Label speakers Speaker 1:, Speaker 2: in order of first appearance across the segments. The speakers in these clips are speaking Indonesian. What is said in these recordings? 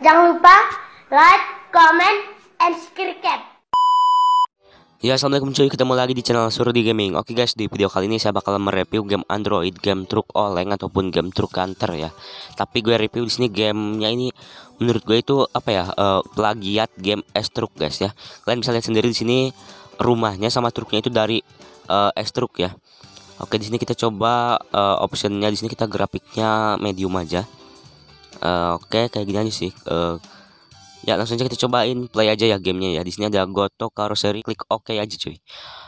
Speaker 1: Jangan lupa like, comment, and subscribe. Ya assalamualaikum cuy ketemu lagi di channel Surdi Gaming Oke guys di video kali ini saya bakal mereview game Android game truk oleng ataupun game truk kantor ya Tapi gue review di sini gamenya ini menurut gue itu apa ya uh, plagiat game S truk guys ya Kalian bisa lihat sendiri di sini rumahnya sama truknya itu dari uh, eh, S truk ya Oke di sini kita coba uh, optionnya di sini kita grafiknya medium aja uh, oke okay, kayak gini aja sih uh, ya langsung aja kita cobain play aja ya gamenya ya di sini ada Goto Karoseri klik oke aja cuy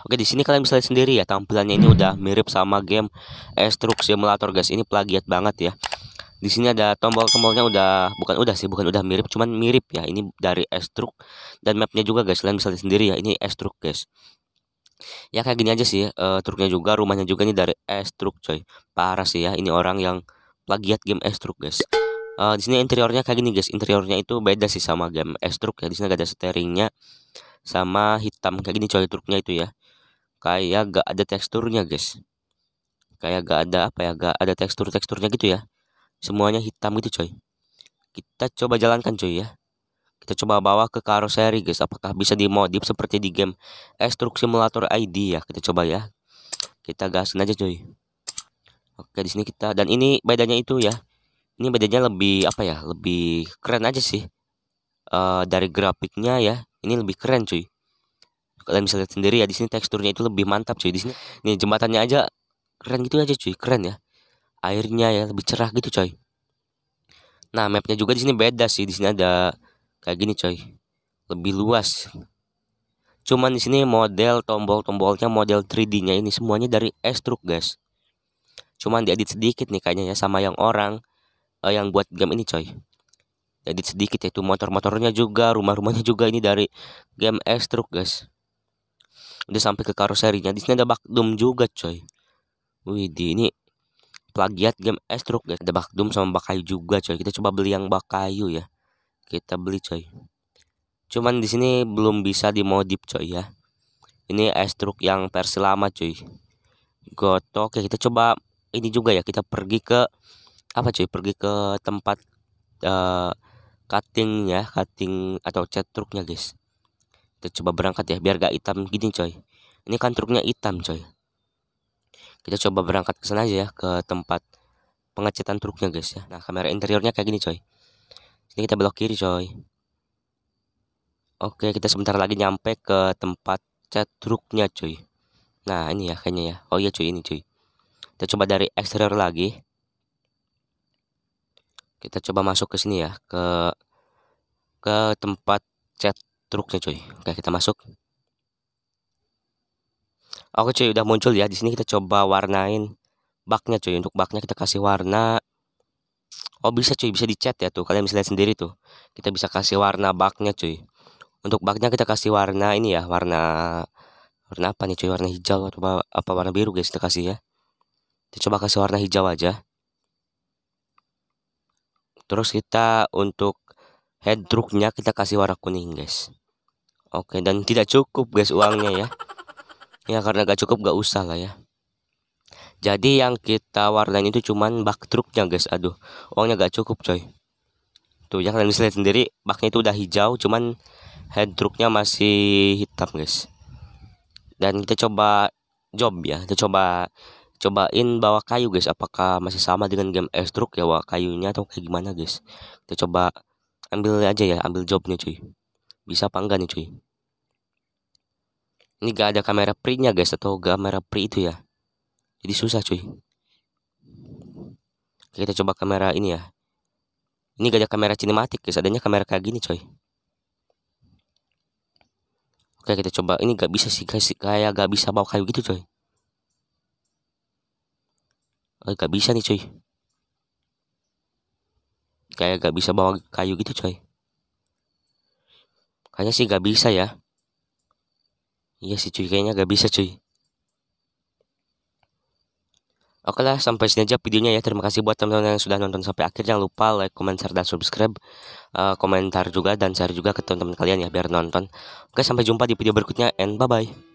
Speaker 1: oke di sini kalian bisa lihat sendiri ya tampilannya ini udah mirip sama game Estrux Simulator guys ini plagiat banget ya di sini ada tombol-tombolnya udah bukan udah sih bukan udah mirip cuman mirip ya ini dari Estruk dan mapnya juga guys kalian bisa lihat sendiri ya ini Estruk guys ya kayak gini aja sih uh, truknya juga rumahnya juga ini dari Estruk coy parah sih ya ini orang yang plagiat game Estruk guys uh, di sini interiornya kayak gini guys interiornya itu beda sih sama game S truk ya di sini gak ada steeringnya sama hitam kayak gini coy truknya itu ya kayak gak ada teksturnya guys kayak gak ada apa ya gak ada tekstur teksturnya gitu ya semuanya hitam gitu coy kita coba jalankan coy ya kita coba bawa ke karoseri guys apakah bisa dimodif seperti di game S-Truck Simulator ID ya kita coba ya kita gasin aja coy oke di sini kita dan ini bedanya itu ya ini bedanya lebih apa ya lebih keren aja sih uh, dari grafiknya ya ini lebih keren cuy kalian bisa lihat sendiri ya di sini teksturnya itu lebih mantap cuy di sini nih jembatannya aja keren gitu aja cuy keren ya airnya ya lebih cerah gitu coy nah mapnya juga di sini beda sih di sini ada kayak gini coy lebih luas cuman di sini model tombol-tombolnya model 3D-nya ini semuanya dari estruk guys cuman diedit sedikit nih kayaknya ya sama yang orang uh, yang buat game ini coy jadi sedikit yaitu motor-motornya juga rumah-rumahnya juga ini dari game S Truck guys udah sampai ke karoserinya di sini ada bakdum juga coy wih di ini plagiat game S Truck guys ada bakdum sama bakayu juga coy kita coba beli yang bakayu ya kita beli coy cuman di sini belum bisa dimodif coy ya ini S Truck yang versi lama coy gotok ya kita coba ini juga ya kita pergi ke apa cuy pergi ke tempat uh, cutting ya cutting atau cat truknya guys kita coba berangkat ya biar gak hitam gini coy ini kan truknya hitam coy kita coba berangkat ke sana aja ya ke tempat pengecatan truknya guys ya nah kamera interiornya kayak gini coy ini kita belok kiri coy oke kita sebentar lagi nyampe ke tempat cat truknya coy nah ini ya kayaknya ya oh iya cuy ini cuy kita coba dari eksterior lagi kita coba masuk ke sini ya ke ke tempat chat truknya cuy oke kita masuk oke cuy udah muncul ya di sini kita coba warnain baknya cuy untuk baknya kita kasih warna oh bisa cuy bisa dicat ya tuh kalian bisa lihat sendiri tuh kita bisa kasih warna baknya cuy untuk baknya kita kasih warna ini ya warna warna apa nih cuy warna hijau atau apa warna biru guys kita kasih ya kita coba kasih warna hijau aja Terus kita untuk head truknya kita kasih warna kuning guys. Oke dan tidak cukup guys uangnya ya. Ya karena gak cukup gak usah lah ya. Jadi yang kita warnain itu cuman bak truknya guys. Aduh uangnya gak cukup coy. Tuh ya kalian bisa lihat sendiri baknya itu udah hijau cuman head truknya masih hitam guys. Dan kita coba job ya. Kita coba cobain bawa kayu guys apakah masih sama dengan game estruk ya bawa kayunya atau kayak gimana guys kita coba ambil aja ya ambil jobnya cuy bisa apa enggak nih cuy ini gak ada kamera printnya guys atau kamera print itu ya jadi susah cuy kita coba kamera ini ya ini gak ada kamera cinematik guys adanya kamera kayak gini cuy Oke kita coba ini gak bisa sih guys kayak gak bisa bawa kayu gitu coy Oh, gak bisa nih cuy. Kayak gak bisa bawa kayu gitu cuy Kayaknya sih gak bisa ya. Iya sih cuy, kayaknya gak bisa cuy. Oke lah, sampai sini aja videonya ya. Terima kasih buat teman-teman yang sudah nonton sampai akhir. Jangan lupa like, komen, share, dan subscribe. Uh, komentar juga dan share juga ke teman-teman kalian ya biar nonton. Oke, sampai jumpa di video berikutnya and bye-bye.